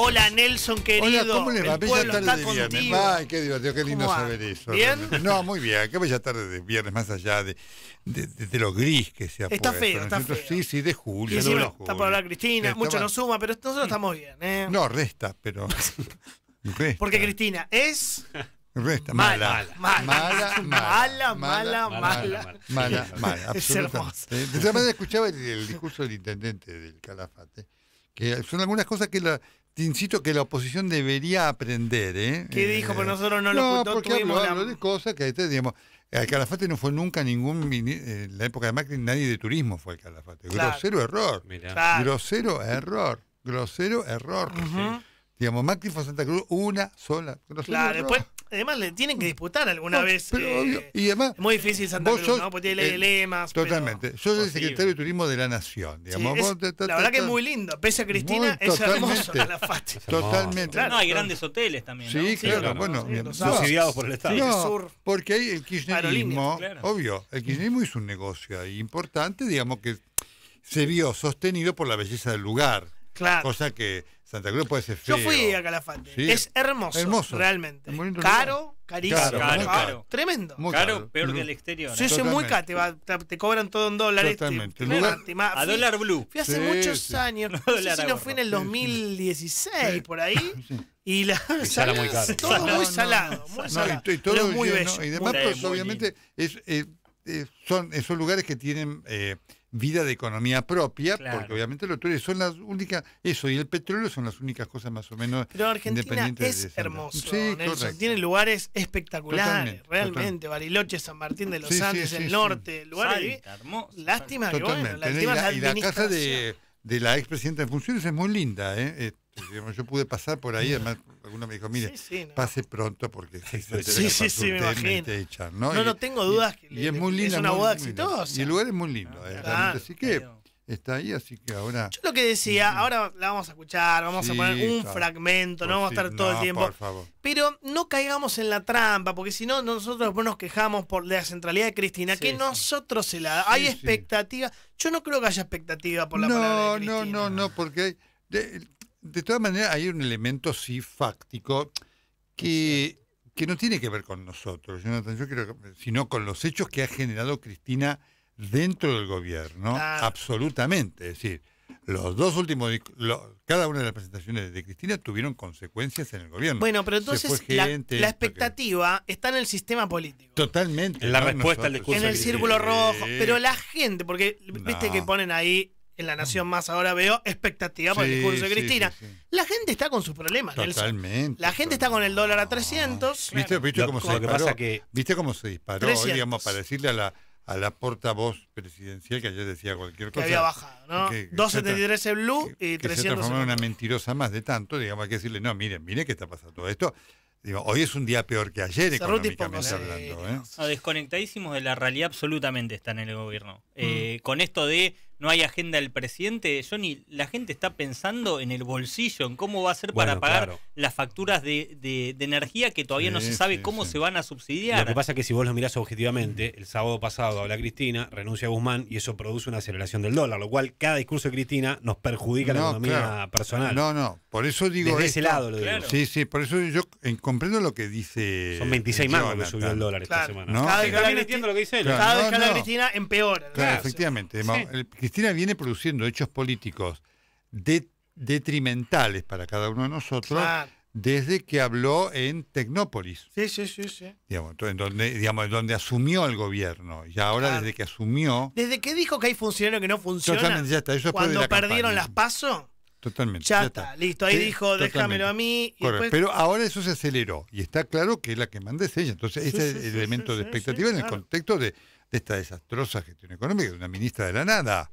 Hola Nelson, querido. Hola, ¿cómo le va? El bella tarde de viernes. Ay, qué divertido, qué lindo saber eso. ¿Bien? No, muy bien. Qué bella tarde de viernes, más allá de, de, lo gris que se ha Está feo, está feo. Sí, sí, de julio. no de julio. está para hablar Cristina, mucho nos suma, pero nosotros estamos bien, No, resta, pero. Porque Cristina es resta, mala. mala. mala. Mala, mala, mala, mala, mala, mala. Mala, Es De escuchaba el discurso del intendente del Calafate, que son algunas cosas que la, te insisto que la oposición debería aprender. ¿eh? ¿Qué dijo? pues nosotros no, lo no porque habló, cosas que, este, digamos, el Calafate no fue nunca ningún, eh, en la época de Macri, nadie de turismo fue el Calafate. Grosero error. Claro. Grosero error. Grosero error. Digamos, Macri fue a Santa Cruz una sola. claro, después además le tienen que mm. disputar alguna vez. Eh, y además, muy difícil Santa Cruz, ¿no? Porque tiene lemas. Totalmente. Yo soy el secretario de turismo de la Nación. Digamos. la verdad que es muy lindo. Pese a Cristina, es hermoso la fácil. Totalmente. Claro, no, hay grandes hoteles también. Sí, claro, bueno. subsidiados por el Estado. porque hay el kirchnerismo, obvio, el kirchnerismo es un negocio importante, digamos que se vio sostenido por la belleza del lugar. Claro. Cosa que Santa Cruz puede ser feo. Yo fui a Calafate. Es hermoso, realmente. Caro, carísimo. Caro, Tremendo. caro, peor que el mm. exterior. Sí, sí, muy caro. Te, cobran todo en dólares. Totalmente. a dólar blue. Fui hace muchos años. No, fui en el 2016, por ahí. Y la sala muy caro. Todo muy salado. Muy salado. Y, y todo es muy bello. Y además, obviamente, son lugares que tienen eh, vida de economía propia, porque obviamente los turistas son las únicas, eso y el petróleo son las únicas cosas más o menos Pero Argentina es hermoso, sí, tiene lugares espectaculares, realmente, Bariloche, San Martín de los Andes, el norte, lugares Lástima bueno, la, casa de, de la expresidenta en funciones es muy linda, ¿eh? eh yo pude pasar por ahí, además alguno me dijo, mire, pase pronto porque sí, sí, ¿no? no, tengo dudas que es, una boda exitosa. Y el lugar es muy lindo, eh, ah, así que está ahí, así que ahora... Yo lo que decía, ahora la vamos a escuchar, vamos a poner un fragmento, no vamos a estar todo el tiempo. Pero no caigamos en la trampa, porque si no, nosotros nos quejamos por la centralidad de Cristina, que nosotros se la... hay expectativa, yo no creo que haya expectativa por la palabra de Cristina. No, no, no, no, porque... Hay, de todas maneras, hay un elemento sí fáctico que, que no tiene que ver con nosotros, sino con los hechos que ha generado Cristina dentro del gobierno, absolutamente. Es decir, los dos últimos, cada una de las presentaciones de Cristina tuvieron consecuencias en el gobierno. Bueno, pero entonces la, expectativa está en el sistema político. Totalmente. En la respuesta En el círculo rojo. Pero la gente, porque viste que ponen ahí en La Nación Más ahora veo expectativa por el discurso de Cristina. La gente está con sus problemas, Totalmente. La gente está con el dólar a 300. ¿Viste, cómo se disparó? ¿Viste cómo se disparó? Digamos, para decirle a la a la portavoz presidencial que ayer decía cualquier cosa. Que había bajado, ¿no? 273 en blue y 300. Que se transformó una mentirosa más de tanto, digamos, hay que decirle, no, miren, miren qué está pasando todo esto. hoy es un día peor que ayer ¿eh? desconectadísimos de la realidad absolutamente están en el gobierno. Mm. Eh, con esto de no hay agenda del presidente, Johnny, la gente está pensando en el bolsillo, en cómo va a ser para pagar las facturas de, energía que todavía no se sabe cómo se van a subsidiar. Lo que pasa es que si vos lo mirás objetivamente, el sábado pasado habla Cristina, renuncia a Guzmán y eso produce una aceleración del dólar, lo cual cada discurso de Cristina nos perjudica la economía personal. No, no, por eso digo... Desde ese lado lo digo. Sí, sí, por eso yo eh, comprendo lo que dice... Son 26 más que subió el dólar esta semana. Cada vez que Cristina, lo que Claro, efectivamente. El, Cristina viene produciendo hechos políticos detrimentales para cada uno de nosotros. Desde que habló en Tecnópolis. Sí, sí, sí, sí. Digamos, en donde, digamos, donde asumió el gobierno. Y ahora desde que asumió. Desde que dijo que hay funcionarios que no funcionan. Ya está, cuando perdieron las pasos. Totalmente. listo. Ahí dijo, déjamelo a mí. Pero ahora eso se aceleró y está claro que la que manda es ella. Entonces, ese es el elemento de expectativa en el contexto de, esta desastrosa gestión económica de una ministra de la nada.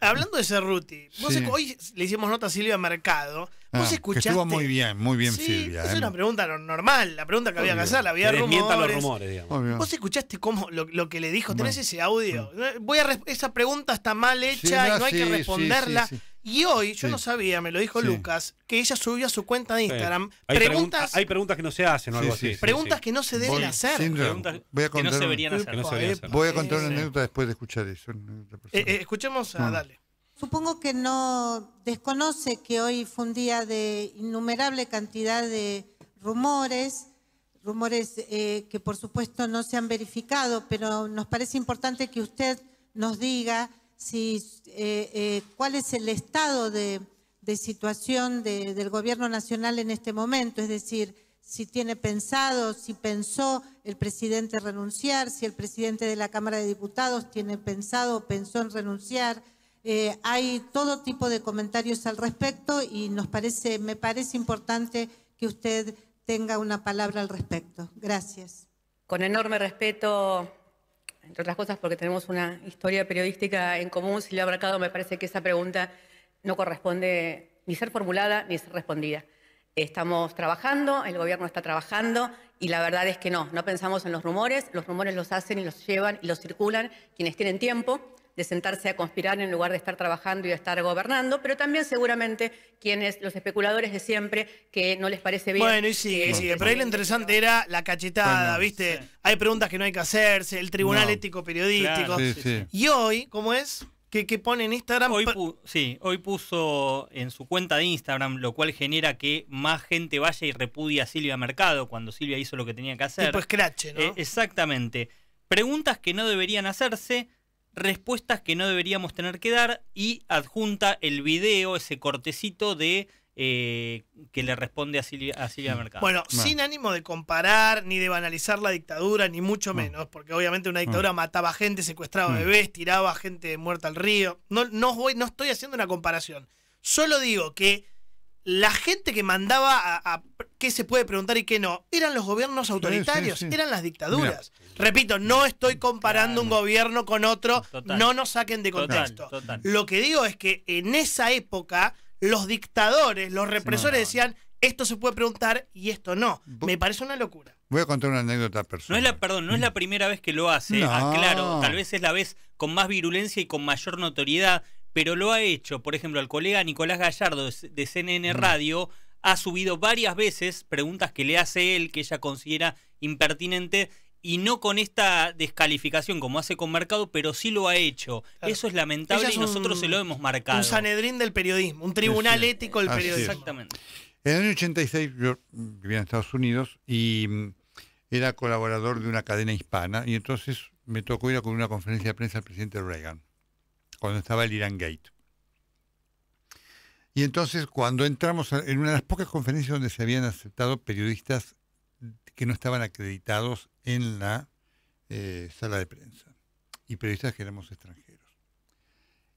Hablando de Cerruti, hoy le hicimos nota a Silvia Mercado Ah, ¿Vos escuchaste? estuvo muy bien, muy bien, sí, Silvia. Es ¿eh? una pregunta normal, la pregunta que había que hacer, la había rumores. los rumores, digamos. ¿Vos escuchaste cómo lo, que le dijo? ¿Tenés ese audio? Mm. Eh, voy a esa pregunta está mal hecha y no hay que responderla. Y hoy, yo no sabía, me lo dijo Lucas, que ella subió a su cuenta de Instagram hay preguntas. hay preguntas que no se hacen o algo así. preguntas que no se deben hacer. voy a contar, que no se deberían hacer. Voy a eh, contar una anécdota después de escuchar eso. escuchemos a ah. Dale. Supongo que no desconoce que hoy fue un día de innumerable cantidad de rumores, rumores eh, que por supuesto no se han verificado, pero nos parece importante que usted nos diga si, eh, eh, cuál es el estado de, situación del gobierno nacional en este momento, es decir, si tiene pensado, si pensó el presidente renunciar, si el presidente de la Cámara de Diputados tiene pensado o pensó en renunciar eh, hay todo tipo de comentarios al respecto y nos parece, me parece importante que usted tenga una palabra al respecto. Gracias. Con enorme respeto, entre otras cosas porque tenemos una historia periodística en común, si lo ha abarcado, me parece que esa pregunta no corresponde ni ser formulada ni ser respondida. Estamos trabajando, el gobierno está trabajando y la verdad es que no, no pensamos en los rumores, los rumores los hacen y los llevan y los circulan quienes tienen tiempo de sentarse a conspirar en lugar de estar trabajando y de estar gobernando, pero también seguramente quienes, los especuladores de siempre, que no les parece bien. Bueno, y sí, Pero ahí lo interesante era la cachetada, ¿viste? Hay preguntas que no hay que hacerse, el Tribunal Ético Periodístico. Y hoy, ¿cómo es? ¿Qué pone en Instagram. sí, hoy puso en su cuenta de Instagram, lo cual genera que más gente vaya y repudie a Silvia Mercado cuando Silvia hizo lo que tenía que hacer. después pues crache, ¿no? Eh, exactamente. Preguntas que no deberían hacerse, respuestas que no deberíamos tener que dar y adjunta el video, ese cortecito de eh, que le responde a Silvia, Mercado. Bueno, sin ánimo de comparar, ni de banalizar la dictadura, ni mucho menos, porque obviamente una dictadura mataba gente, secuestraba bebés, tiraba gente muerta al río. No, no, voy, no estoy haciendo una comparación. Solo digo que la gente que mandaba a, qué se puede preguntar y qué no, eran los gobiernos autoritarios, eran las dictaduras. Repito, no estoy comparando un gobierno con otro, no nos saquen de contexto. Lo que digo es que en esa época los dictadores, los represores decían, esto se puede preguntar y esto no. Me parece una locura. Voy a contar una anécdota personal. No es la, no es la mm. primera vez que lo hace, claro aclaro. Tal vez es la vez con más virulencia y con mayor notoriedad pero lo ha hecho, por ejemplo, el colega Nicolás Gallardo de CNN mm. Radio, ha subido varias veces preguntas que le hace él, que ella considera impertinente, y no con esta descalificación como hace con Mercado, pero sí lo ha hecho. Eso es lamentable y nosotros se lo hemos marcado. Un Sanedrín del periodismo, un tribunal ético del periodismo. Exactamente. En el año 86 yo vivía en Estados Unidos y mm, era colaborador de una cadena hispana y entonces me tocó ir a una conferencia de prensa al presidente Reagan cuando estaba el Irán Gate. Y entonces cuando entramos en una de las pocas conferencias donde se habían aceptado periodistas que no estaban acreditados en la eh, sala de prensa y periodistas que éramos extranjeros.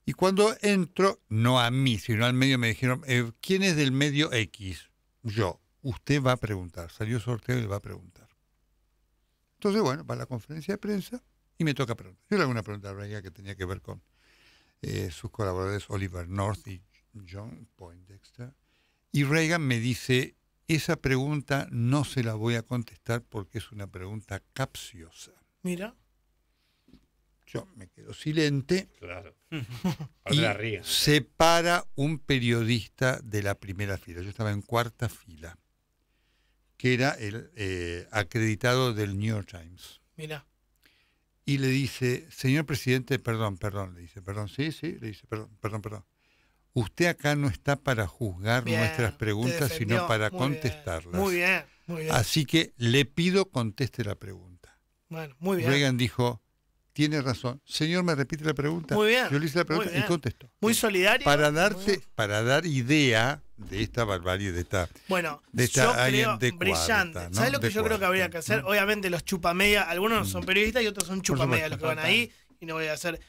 Y cuando entro, no a mí, sino al medio, me dijeron, eh, ¿quién es del medio X? Yo, usted va a preguntar, salió sorteo y va a preguntar. Entonces, bueno, va a la conferencia de prensa y me toca preguntar. Yo le hago una pregunta a que tenía que ver con eh, sus colaboradores Oliver North y John Poindexter. Y Reagan me dice, esa pregunta no se la voy a contestar porque es una pregunta capciosa. Mira. Yo me quedo silente. Claro. y Separa un periodista de la primera fila. Yo estaba en cuarta fila, que era el eh, acreditado del New York Times. Mira y le dice, señor presidente, perdón, perdón, le dice, perdón, sí, sí, le dice, perdón, perdón, perdón. Usted acá no está para juzgar nuestras preguntas, sino para contestarlas. muy bien, muy bien. Así que le pido conteste la pregunta. Bueno, muy bien. Reagan dijo, tiene razón. Señor, me repite la pregunta. Muy bien. Yo le hice la pregunta y contesto. Muy solidario. Para darte, para dar idea de esta barbarie, de esta. Bueno, de esta yo de brillante. ¿Sabes lo que yo creo que habría que hacer? Obviamente los chupamedia, algunos son mm. periodistas y otros son chupamedia los que van ahí. Y no voy a hacer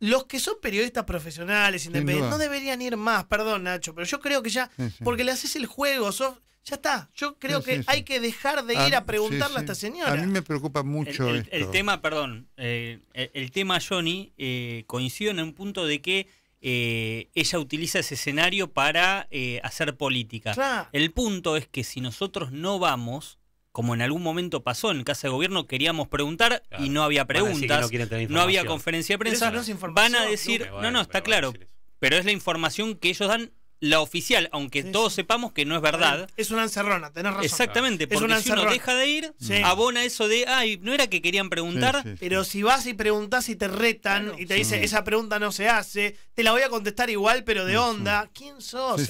los que son periodistas profesionales, independientes, no deberían ir más, perdón Nacho, pero yo creo que ya, porque le haces el juego, ya está, yo creo que hay que dejar de ir a, preguntarle a esta señora. A mí me preocupa mucho. El, esto. el tema, perdón, eh, el, tema Johnny eh, coincide en un punto de que eh, ella utiliza ese escenario para eh, hacer política. El punto es que si nosotros no vamos, como en algún momento pasó en Casa de Gobierno, queríamos preguntar y no había preguntas, no, había conferencia de prensa, van a decir, no, no, está claro, pero es la información que ellos dan la oficial, aunque todos sepamos que no es verdad. Es una encerrona, tenés razón. Exactamente, porque si uno deja de ir, abona eso de, ay, no era que querían preguntar. Pero si vas y preguntas y te retan y te dicen, esa pregunta no se hace, te la voy a contestar igual, pero de onda. ¿Quién sos,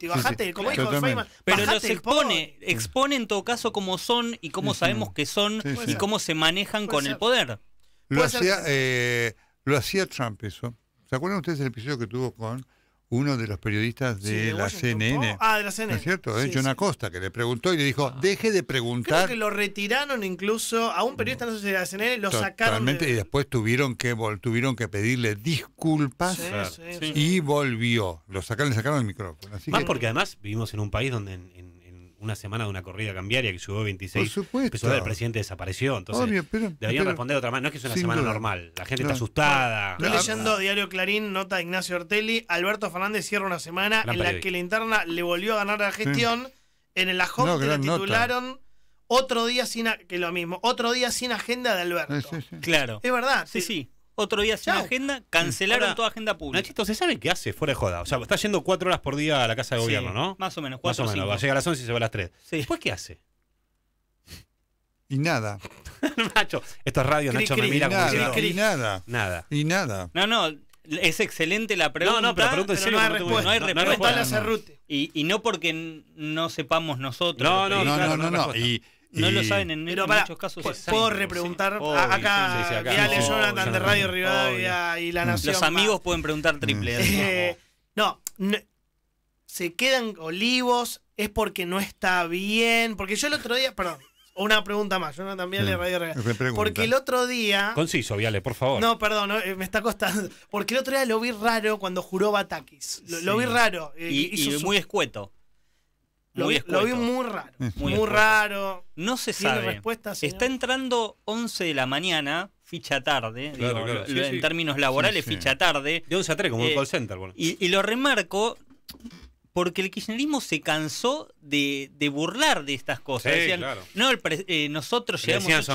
Y Bajate, como dijo Pero los expone, expone en todo caso cómo son y cómo sabemos que son y cómo se manejan con el poder. Lo hacía, eh, lo hacía Trump eso. ¿Se acuerdan ustedes del episodio que tuvo con uno de los periodistas de, la CNN. Oh, ah, de la CNN. ¿No es cierto? ¿Eh? John Acosta, que le preguntó y le dijo, ah. deje de preguntar. Creo que lo retiraron incluso, a un periodista no sé de la CNN, lo sacaron. Realmente, y después tuvieron que, tuvieron que pedirle disculpas y volvió. Lo sacaron, le sacaron el micrófono. Más porque además vivimos en un país donde una semana de una corrida cambiaria que subió 26 Por supuesto. el presidente desapareció. Entonces, deberían responder otra manera. No es que es una semana normal. La gente está asustada. leyendo Diario Clarín, nota de Ignacio Ortelli. Alberto Fernández cierra una semana en la que la interna le volvió a ganar la gestión. En el ajón la titularon. Otro día sin que lo mismo, otro día sin agenda de Alberto. claro. Es verdad. Sí, sí. Otro día sin agenda, cancelaron toda agenda pública. Nachito, ¿se sabe qué hace? Fuera de joda. O sea, está yendo cuatro horas por día a la casa de gobierno, ¿no? Más o menos, cuatro Más o menos, a llegar a las 11 y se va a las 3. ¿Y ¿Después qué hace? Y nada. Nacho, esto es radio, Nacho me mira como nada, y nada. Y nada. No, no, es excelente la pregunta. No, no, pero No, hay respuesta. No, hay respuesta. Y, no porque no sepamos nosotros. No, no, no, no, no. Y no lo saben en muchos casos. Pues, puedo repreguntar acá, sí, acá Viale, no, Jonathan de Radio Rivadavia y La Nación. Los amigos pueden preguntar triple. Eh, no, se quedan olivos, es porque no está bien. Porque yo el otro día, perdón, una pregunta más, también Viale, Radio Rivadavia. Porque el otro día. Conciso, Viale, por favor. No, perdón, eh, me está costando. Porque el otro día lo vi raro cuando juró Batakis. Lo, vi raro. Eh, y, muy escueto. Lo, vi, muy raro. Muy, raro. No se sabe. Está entrando 11 de la mañana, ficha tarde. Claro, en términos laborales, ficha tarde. De 11 a 3, como eh, call center. Bueno. Y, y lo remarco porque el kirchnerismo se cansó de, burlar de estas cosas. Sí, eh, nosotros llegamos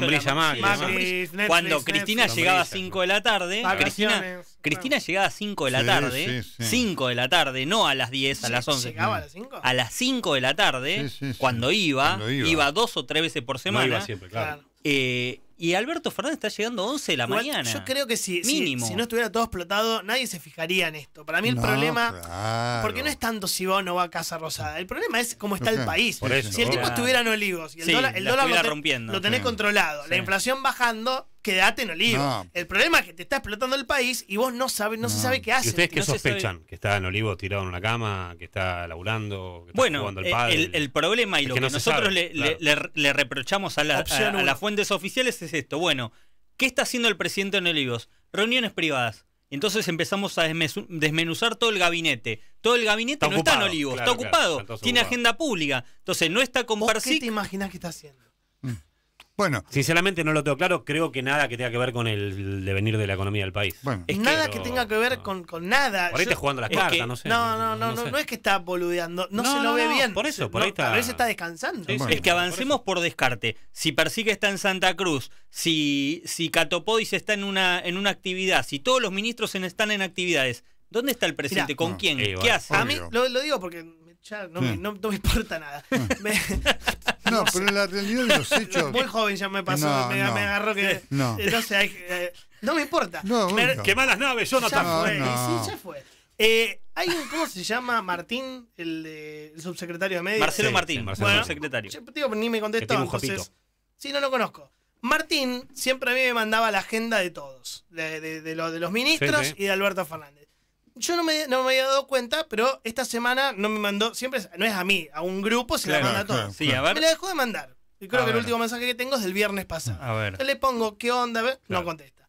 Cuando Cristina llegaba a 5 de la tarde, Cristina, Cristina, llegaba a 5 de la tarde, 5 de la tarde, no a las 10, a las 11. ¿Llegaba a las 5? A las 5 de la tarde, cuando iba, iba, dos o tres veces por semana. No iba siempre, claro. Eh, y Alberto Fernández está llegando a 11 de la mañana. Yo creo que si, Si, no estuviera todo explotado, nadie se fijaría en esto. Para mí el problema. Porque no es tanto si va o no va a Casa Rosada. El problema es cómo está el país. si el tipo estuviera en olivos y el dólar, el dólar lo, tenés controlado, la inflación bajando, quédate en Olivos. El problema es que te está explotando el país y vos no sabes, no, se sabe qué hace ustedes qué sospechan? ¿Que está en Olivos tirado en una cama? ¿Que está laburando? Que bueno, está jugando eh, el, padre, el, problema y lo que, nosotros le, reprochamos a, las fuentes oficiales es esto. Bueno, ¿qué está haciendo el presidente en Olivos? Reuniones privadas. Entonces empezamos a desmenuzar todo el gabinete. Todo el gabinete no está en Olivos, está ocupado, tiene agenda pública. Entonces no está como ¿Qué te imaginas que está haciendo? Bueno. Sinceramente no lo tengo claro, creo que nada que tenga que ver con el devenir de la economía del país. Bueno. Es nada que, tenga que ver con, nada. Por ahí está jugando las cartas, no sé. No, no, no, no, es que está boludeando, no, se lo ve bien. Por eso, por ahí está. está descansando. Es que avancemos por, descarte. Si Persigue está en Santa Cruz, si, si Catopodis está en una, en una actividad, si todos los ministros están en actividades, ¿dónde está el presidente? ¿Con quién? ¿Qué eh, hace? A mí lo digo porque ya no, me, importa nada. Ah. no, pero en la realidad de los hechos. Muy joven ya me pasó, me, agarró que. No. Entonces, eh, eh, no me importa. No, me, las naves, yo no Ya sí, ya fue. Eh, hay un, ¿cómo se llama? Martín, el, subsecretario de Medios. Marcelo Martín, Marcelo bueno, subsecretario. tío, ni me contestó, entonces. Sí, no lo conozco. Martín siempre a mí me mandaba la agenda de todos, de, los ministros y de Alberto Fernández. Yo no me, había dado cuenta, pero esta semana no me mandó, siempre no es a mí, a un grupo se la manda a todos. a Me la dejó de mandar. Y creo ah, que el último mensaje que tengo es del viernes pasado. A ver. Yo le pongo, ¿qué onda? No contesta.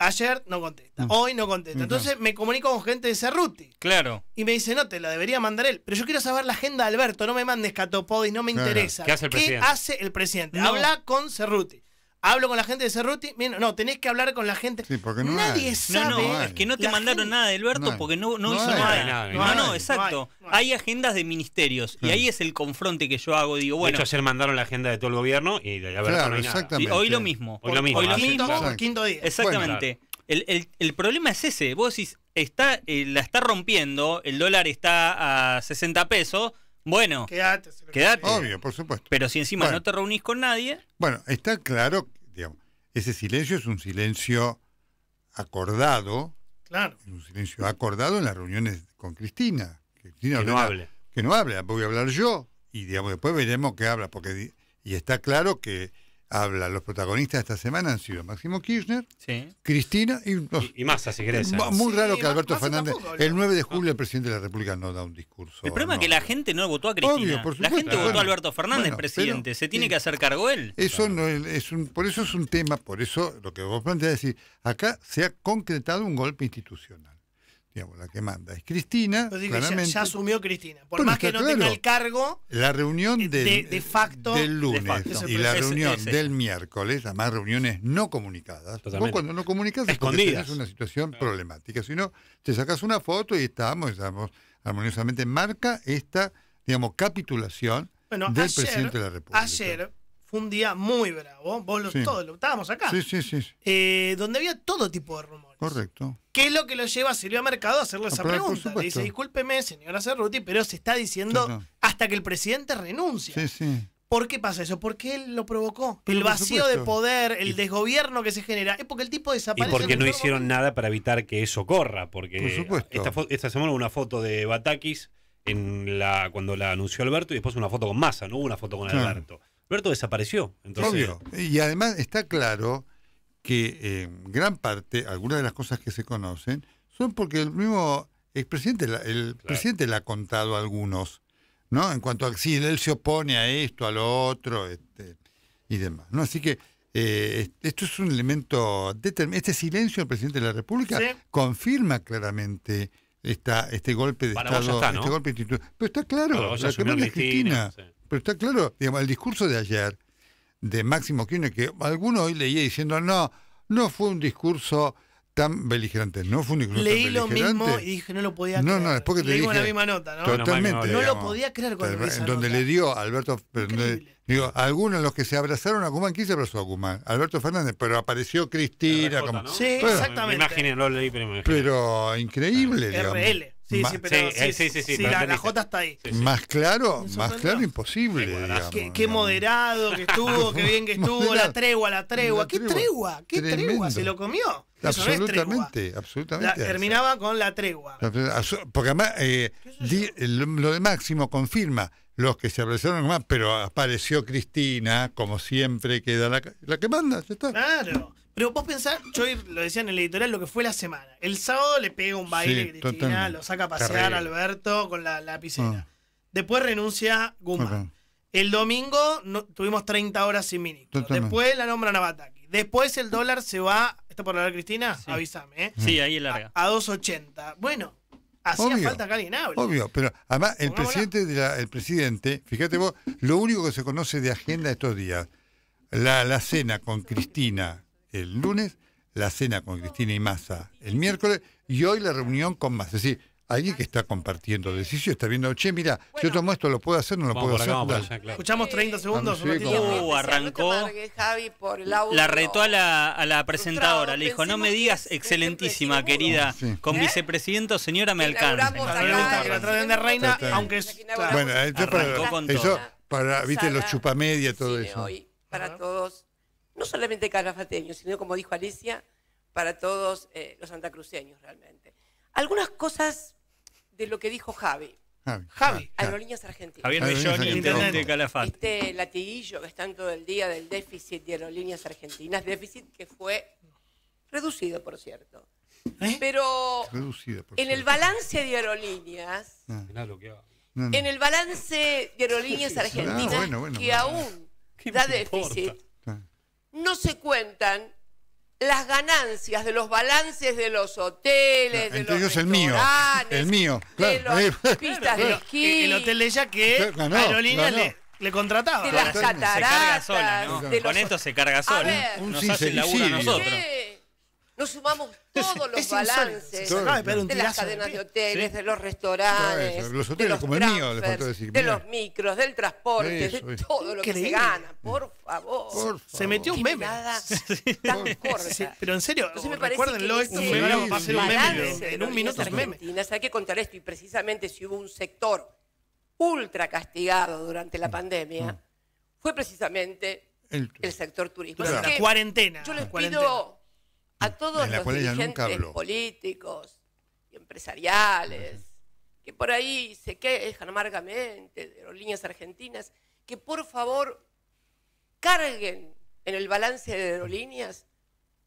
Ayer no contesta. Mm. Hoy no contesta. Mm, Entonces me comunico con gente de Cerruti. Claro. Y me dice, no, te la debería mandar él. Pero yo quiero saber la agenda de Alberto. No me mandes Catopodis, no me interesa. ¿Qué hace el presidente? Habla con Cerruti. Hablo con la gente de Cerruti. no, tenés que hablar con la gente. porque Nadie sabe. No, es que no te mandaron nada de Alberto porque no, hizo nada. No, no, exacto. Hay. agendas de ministerios y ahí es el confronte que yo hago. Digo, bueno. De hecho, ayer mandaron la agenda de todo el gobierno y de Alberto claro, exactamente. Hoy lo mismo. Hoy lo mismo. Hoy lo mismo. Quinto día. Exactamente. el, problema es ese. Vos decís, está, eh, la está rompiendo, el dólar está a 60 pesos bueno, quédate. Obvio, por supuesto. Pero si encima no te reunís con nadie. Bueno, está claro, digamos, ese silencio es un silencio acordado. Claro. Un silencio acordado en las reuniones con Cristina. Que, no hable. Que no hable, voy a hablar yo. Y digamos, después veremos qué habla. porque Y está claro que habla. Los protagonistas de esta semana han sido Máximo Kirchner, Cristina y, más y, Massa, Muy raro que Alberto Fernández, el 9 de julio, ah. el presidente de la República no da un discurso. El problema es que la gente no votó a Cristina. la gente votó a Alberto Fernández, presidente. Se tiene que hacer cargo él. Eso es, un, por eso es un tema, por eso lo que vos planteas es decir, acá se ha concretado un golpe institucional la que manda es Cristina. Ya, asumió Cristina. Por más que no tenga el cargo. La reunión del, de, facto, del lunes y la reunión del miércoles, además reuniones no comunicadas. Vos cuando no comunicas es una situación problemática. Si no, te sacas una foto y estamos, estamos armoniosamente. Marca esta, digamos, capitulación del presidente de la República fue un día muy bravo. Vos todos lo estábamos acá. Sí, sí, sí. Eh, donde había todo tipo de rumores. Correcto. ¿Qué es lo que lo lleva a Silvio Mercado a hacerle esa pregunta? Le dice, discúlpeme, señora Cerruti, pero se está diciendo hasta que el presidente renuncia. Sí, sí. ¿Por qué pasa eso? ¿Por qué él lo provocó. el vacío de poder, el desgobierno que se genera, es porque el tipo desaparece. Y porque no hicieron nada para evitar que eso corra. Porque por supuesto. Esta, semana semana una foto de Batakis en la, cuando la anunció Alberto y después una foto con Massa, no hubo una foto con Alberto. Alberto desapareció. Obvio. Y además está claro que eh, gran parte, algunas de las cosas que se conocen, son porque el mismo expresidente, el, presidente le ha contado a algunos, ¿no? En cuanto a si él se opone a esto, a lo otro, este, y demás. ¿no? Así que eh, esto es un elemento Este silencio del presidente de la República confirma claramente este golpe de Estado, está, este golpe de Pero está claro, la Cristina. Pero está claro, digamos, el discurso de ayer de Máximo Kirchner, que algunos hoy leía diciendo, no, no fue un discurso tan beligerante, no fue un discurso Leí tan beligerante. Leí lo mismo y dije, no lo podía creer. No, no, después te Leí dije, la misma nota, ¿no? Totalmente. No, lo podía creer cuando En donde le dio Alberto digo, algunos de los que se abrazaron a Guzmán, ¿quién se abrazó a Guzmán? Alberto Fernández, pero apareció Cristina. como, Sí, exactamente. lo leí, primero Pero increíble, RL. Sí, sí, pero sí, sí, eh, sí, la, J está ahí. Más claro, más claro imposible. Qué, moderado que estuvo, qué bien que estuvo, la tregua, la tregua. ¿Qué tregua? ¿Qué tregua? Se lo comió. absolutamente, absolutamente. terminaba con la tregua. Porque además, eh, eh, lo de Máximo confirma los que se aparecieron más, pero apareció Cristina, como siempre, queda la, la que manda, está. Claro. Pero vos pensás, yo lo decía en el editorial, lo que fue la semana. El sábado le pega un baile a Cristina, lo saca a pasear Alberto con la piscina. Ah. Después renuncia Guma. El domingo tuvimos 30 horas sin ministro. Después la nombran a Bataki. Después el dólar se va, ¿está por hablar Cristina? Avísame, ¿eh? Sí, ahí larga. A, a 2.80. Bueno, Hacía falta que alguien hable. Obvio, pero además el presidente, de el presidente, fíjate vos, lo único que se conoce de agenda estos días, la, la cena con Cristina, el lunes, la cena con Cristina y Massa el miércoles y hoy la reunión con Massa. Es decir, alguien que está compartiendo decisión está viendo, che, mira, si yo tomo esto, lo puedo hacer, no lo puedo hacer. Escuchamos 30 segundos. Uh, arrancó. La retó a la, presentadora, le dijo, no me digas, excelentísima, querida, con ¿Eh? vicepresidente señora, me alcanza. aunque Bueno, eh, para, eso, para, viste, los chupamedia, todo eso. Para todos no solamente calafateños, sino como dijo Alicia, para todos eh, los santacruceños realmente. Algunas cosas de lo que dijo Javi. Javi, Aerolíneas ah, Argentinas. Javier Belloni, intendente de Calafate. Este latiguillo que están todo el día del déficit de Aerolíneas Argentinas, déficit que fue reducido, por cierto. ¿Eh? Pero reducido, ah. en el balance de aerolíneas, en el balance de aerolíneas argentinas, que aún da déficit, no se cuentan las ganancias de los balances de los hoteles, de los el mío, el mío, claro, eh, de las pistas de esquí. El, hotel de ella que aerolínea le, le, contrataba. De las cataratas. Sola, ¿no? Con esto se carga sola. Ver, un nos hace laburo a nosotros. Nos sumamos todos los balances de las cadenas de hoteles, de los restaurantes, de los como de los micros, del transporte, de todo lo que se gana, por favor. Se metió un meme. pero en serio, recuerdenlo. recuérdenlo, es un en un minuto es meme. Hay que contar esto y precisamente si hubo un sector ultra castigado durante la pandemia, mm. fue precisamente el, sector turismo. la cuarentena. Yo les pido a todos los dirigentes políticos y empresariales, que por ahí se quejan amargamente de aerolíneas argentinas, que por favor carguen en el balance de aerolíneas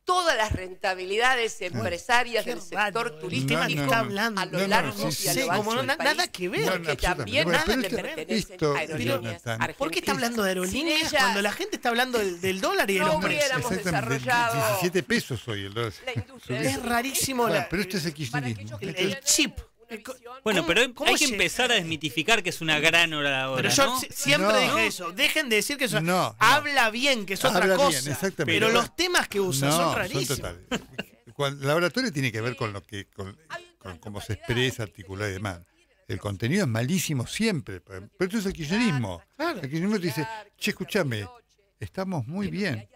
todas las rentabilidades empresarias del sector eh. turístico a lo largo y a lo largo nada que ver, porque también nada le pertenece a aerolíneas ¿Por qué está hablando de aerolíneas cuando la gente está hablando del, dólar y de los hubiéramos desarrollado 17 pesos hoy el dólar. es rarísimo pero este es el, el chip eh, bueno, pero hay, hay que empezar a desmitificar que es una gran oradora. Pero yo siempre digo eso. Dejen de decir que es no, habla bien, que es otra cosa. pero los temas que usa son rarísimos. la oratoria tiene que ver con lo que con, cómo se expresa, articula y demás. El contenido es malísimo siempre, pero esto es el kirchnerismo. El kirchnerismo te dice, che, escúchame, estamos muy bien.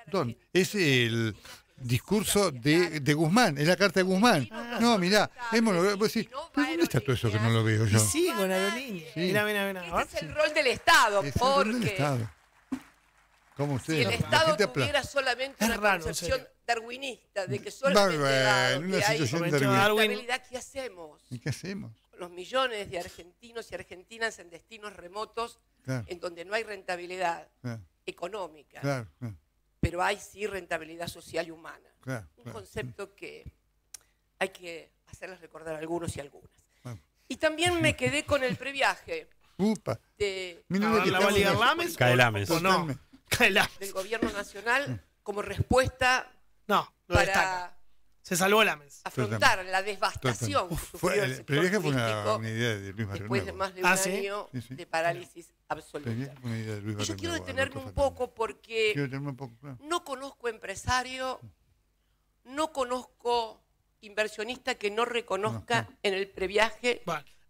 es el discurso de, de Guzmán, es la carta de Guzmán. No, mirá, es pues Sí. dónde está todo eso que no lo veo yo? Sí, con aerolíneas. Sí. mira es el rol del Estado, porque... El Estado. el Estado tuviera solamente una concepción darwinista, de que solamente una situación hay rentabilidad, ¿Qué hacemos? ¿Y qué hacemos? Los millones de argentinos y argentinas en destinos remotos en donde no hay rentabilidad económica, claro, pero hay sí rentabilidad social y humana. Un concepto que hay que hacerles recordar algunos y algunas. Ah. Y también me quedé con el previaje. Upa. De, Del gobierno nacional ah. como respuesta no, para se salvó Lames. afrontar la devastación. que el, previaje fue una, idea de Luis Después de más de un año de parálisis absoluta. yo quiero detenerme un poco porque no conozco empresario, mm. no conozco inversionista que no reconozca en el previaje.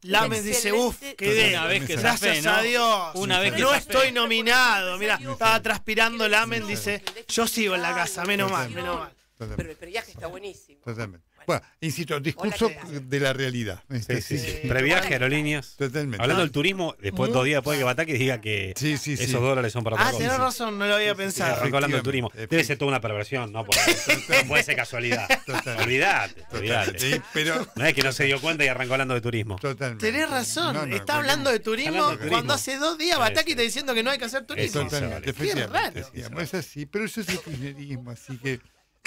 Lamen dice, uff, qué una vez que Gracias Una vez que no estoy nominado. Mira, estaba transpirando Lamen, dice, yo sigo en la casa, menos mal, menos mal. Pero el previaje está buenísimo. Bueno, insisto, discurso de la realidad. Previaje, aerolíneas. Totalmente. Hablando del turismo, después, dos días después de que Bataki diga que esos dólares son para otra Ah, tenés razón, no lo había pensado. hablando el turismo. Debe ser toda una perversión, no, puede ser casualidad. Total. No es que no se dio cuenta y arrancó hablando de turismo. totalmente. Tenés razón, está hablando de turismo cuando hace dos días Bataki está diciendo que no hay que hacer turismo. raro. Es así, pero eso es el así que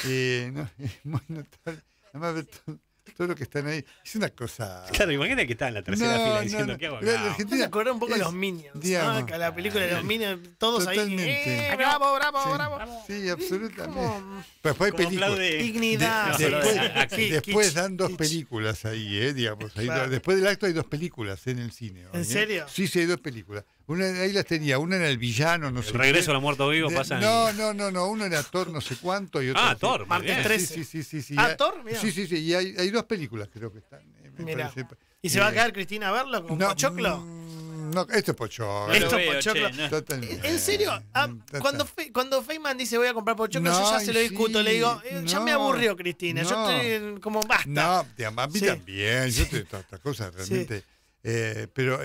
eh, no, es muy notable. Además, ver todo, todo lo que están ahí. Es una cosa. Claro, imagínate que está en la tercera fila diciendo no. qué hago La un poco de los Minions. Ah, la película de los eh, Minions, todos Totalmente. ahí. ¡eh, bravo, bravo, bravo! Sí, absolutamente. Pero Después hay películas. Dignidad. Después, dan dos películas ahí, eh, digamos. Después del acto hay dos películas en el cine. ¿En ¿eh? serio? Sí, sí, hay dos películas. Una, ahí las tenía, una era el villano, no el Regreso qué. a los muertos vivos pasan. No, no, no, no, uno era Thor, no sé cuánto. Y otro ah, Thor, Martes ah, 13. Sí, sí, sí. sí, ah, Thor, Sí, sí, sí. Y hay, hay dos películas, creo que están. Eh, Mira. ¿Y se va a eh, quedar Cristina a verlo con Pochoclo? Mm, no, esto es Pochoclo. Esto es Pochoclo. En serio, ah, mm, cuando, cuando Feynman dice voy a comprar Pochoclo, yo ya se lo discuto. le digo, eh, ya me aburrió Cristina. Yo estoy como basta. No, a mí también. Yo estoy todas estas cosas realmente. Eh, pero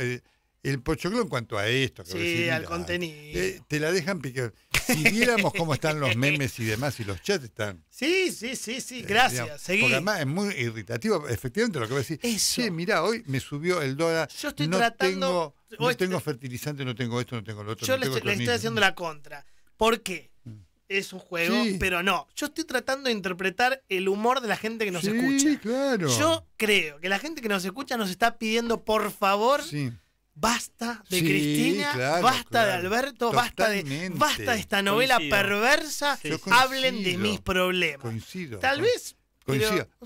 el Pochoclo en cuanto a esto. sí, al contenido. Eh, te la dejan piquear. Si viéramos cómo están los memes y demás y los chats están. Sí, sí, sí, sí, gracias. Seguimos. seguí. además es muy irritativo, efectivamente, lo que voy a decir. Sí, mirá, hoy me subió el dólar. Yo estoy no tratando. Tengo, no tengo fertilizante, no tengo esto, no tengo lo otro. Yo le, estoy, haciendo la contra. ¿Por qué? Mm. es un juego, pero no. Yo estoy tratando de interpretar el humor de la gente que nos sí, Claro. Yo creo que la gente que nos escucha nos está pidiendo, por favor, sí. Basta de Cristina, basta de Alberto, basta de, basta esta novela perversa. Hablen de mis problemas. Coincido. Tal vez.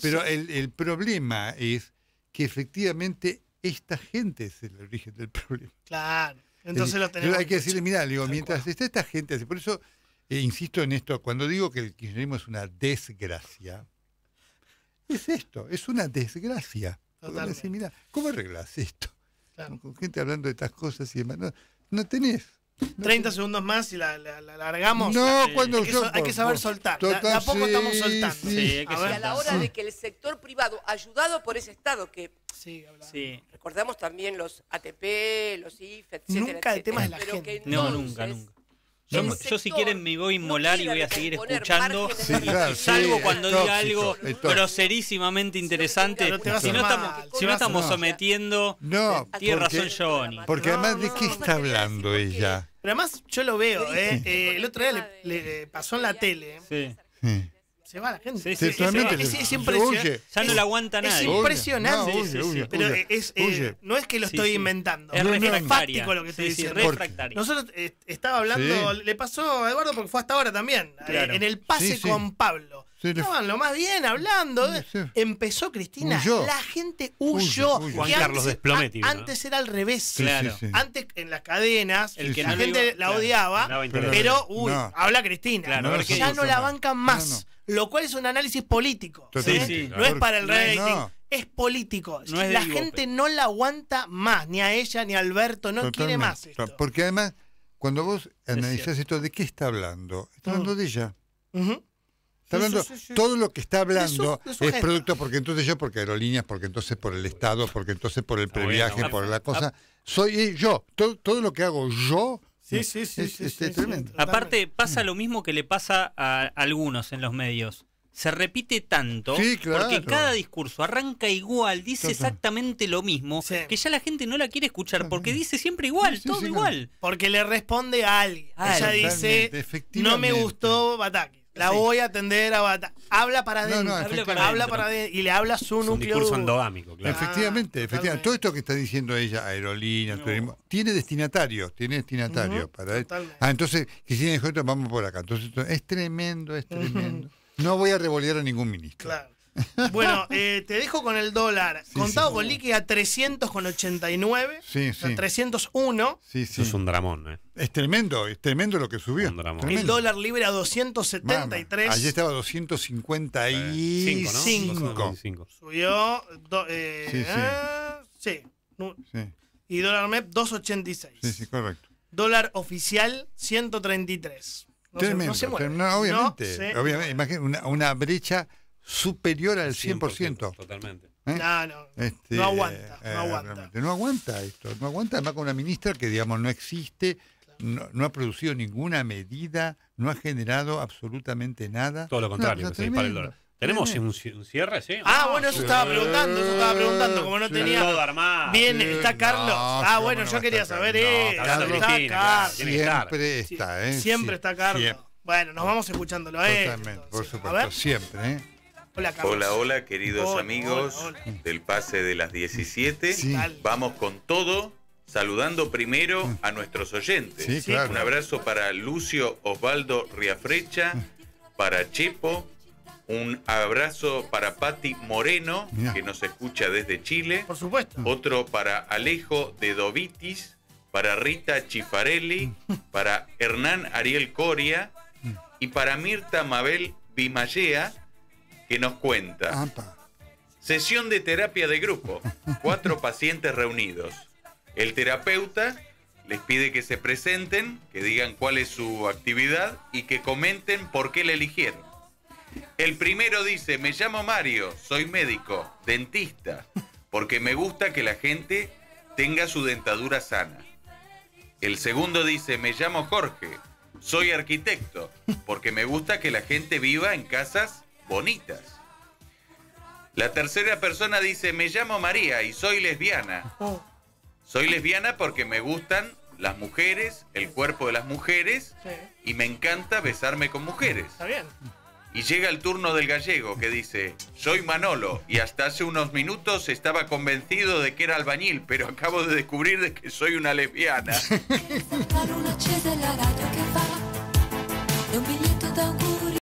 Pero, el, problema es que efectivamente esta gente es el origen del problema. Claro. Entonces lo tenemos. Hay que decirle, mira, mientras está esta gente, por eso eh, insisto en esto, cuando digo que el kirchnerismo es una desgracia, es esto, es una desgracia. Decir, mira, ¿cómo arreglas esto? con gente hablando de estas cosas y demás. No, tenés. 30 segundos más y la, la, alargamos. No, cuando hay, que, saber soltar. tampoco estamos soltando. Sí, a, la hora de que el sector privado, ayudado por ese Estado, que recordamos también los ATP, los IFE, etcétera, Nunca el tema de la gente. No, nunca, nunca yo, si quieren me voy a inmolar y voy a seguir escuchando, salvo cuando diga algo groserísimamente interesante. si, no estamos, sometiendo, no, tiene razón Johnny. Porque además, ¿de qué está hablando ella? Pero además yo lo veo, ¿eh? Eh, el otro día le, le, pasó en la tele. Sí se va la gente. Sí, es, impresionante. Ya no la aguanta nadie. Es impresionante. No, pero es, eh, no es que lo estoy inventando. Es, refractario lo que te diciendo. Nosotros eh, estaba hablando, le pasó a Eduardo porque fue hasta ahora también, eh, en el pase con Pablo. Estaban lo más bien hablando. Empezó Cristina, la gente huyó. Juan Carlos de Antes era al revés. Antes en las cadenas, la gente la odiaba, pero uy, habla Cristina. Ya no la bancan más lo cual es un análisis político. no es para el rating. Es político. la gente no la aguanta más, ni a ella, ni a Alberto, no quiere más. Porque además, cuando vos analizás esto, ¿de qué está hablando? Está hablando mm. de ella. Está hablando, todo lo que está hablando es producto, porque entonces yo, porque aerolíneas, porque entonces por el Estado, porque entonces por el previaje, por la cosa. Soy yo, todo, lo que hago yo Sí, sí, sí. Este, Aparte, pasa lo mismo que le pasa a algunos en los medios. Se repite tanto porque cada discurso arranca igual, dice exactamente lo mismo, que ya la gente no la quiere escuchar porque dice siempre igual, todo igual. Porque le responde a alguien. Ella dice, no me gustó la voy a atender a Habla para adentro. Y le habla su Un discurso endogámico, claro. Efectivamente, ah, efectivamente. Todo esto que está diciendo ella, aerolíneas, turismo, tiene destinatarios, tiene destinatarios. para Ah, entonces, quisiera dijo esto, vamos por acá. Entonces, es tremendo, es tremendo. No voy a revolver a ningún ministro. Bueno, eh, te dejo con el dólar. Contado sí, con liqui a 389. Sí, sí. 301. Sí, sí. Eso es un dramón, ¿eh? Es tremendo, es tremendo lo que subió. El dólar libre a 273. Ayer estaba 255. ¿no? Subió. eh, sí, ah, sí. Y dólar MEP 286. Sí, sí, correcto. Dólar oficial 133. No tremendo, no obviamente. obviamente una, una brecha superior al 100%. totalmente. ¿Eh? No, no, este, no aguanta, no eh, aguanta. no aguanta esto, no aguanta además con una ministra que, digamos, no existe, no, ha producido ninguna medida, no ha generado absolutamente nada. Todo lo contrario, el dólar. ¿Tenemos un, cierre, sí? Ah, bueno, eso estaba preguntando, eso estaba preguntando, como no tenía... Bien, está Carlos. ah, bueno, yo quería saber, eh, está Carlos. Siempre está, ¿eh? Siempre está Carlos. Bueno, nos vamos escuchándolo, ¿eh? Totalmente, por supuesto, siempre, ¿eh? Hola, hola, queridos amigos del pase de las 17. Vamos con todo, saludando primero mm. a nuestros oyentes. Un abrazo para Lucio Osvaldo Riafrecha, mm. para Chepo, un abrazo para Patti Moreno, que nos escucha desde Chile. Por supuesto. Mm. Otro para Alejo de Dovitis, para Rita Chifarelli, para Hernán Ariel Coria y para Mirta Mabel Bimallea que nos cuenta. Sesión de terapia de grupo, cuatro pacientes reunidos. El terapeuta les pide que se presenten, que digan cuál es su actividad y que comenten por qué la eligieron. El primero dice, me llamo Mario, soy médico, dentista, porque me gusta que la gente tenga su dentadura sana. El segundo dice, me llamo Jorge, soy arquitecto, porque me gusta que la gente viva en casas bonitas. La tercera persona dice, me llamo María y soy lesbiana. Soy lesbiana porque me gustan las mujeres, el cuerpo de las mujeres y me encanta besarme con mujeres. Está bien. Y llega el turno del gallego que dice, soy Manolo y hasta hace unos minutos estaba convencido de que era albañil, pero acabo de descubrir que soy una lesbiana.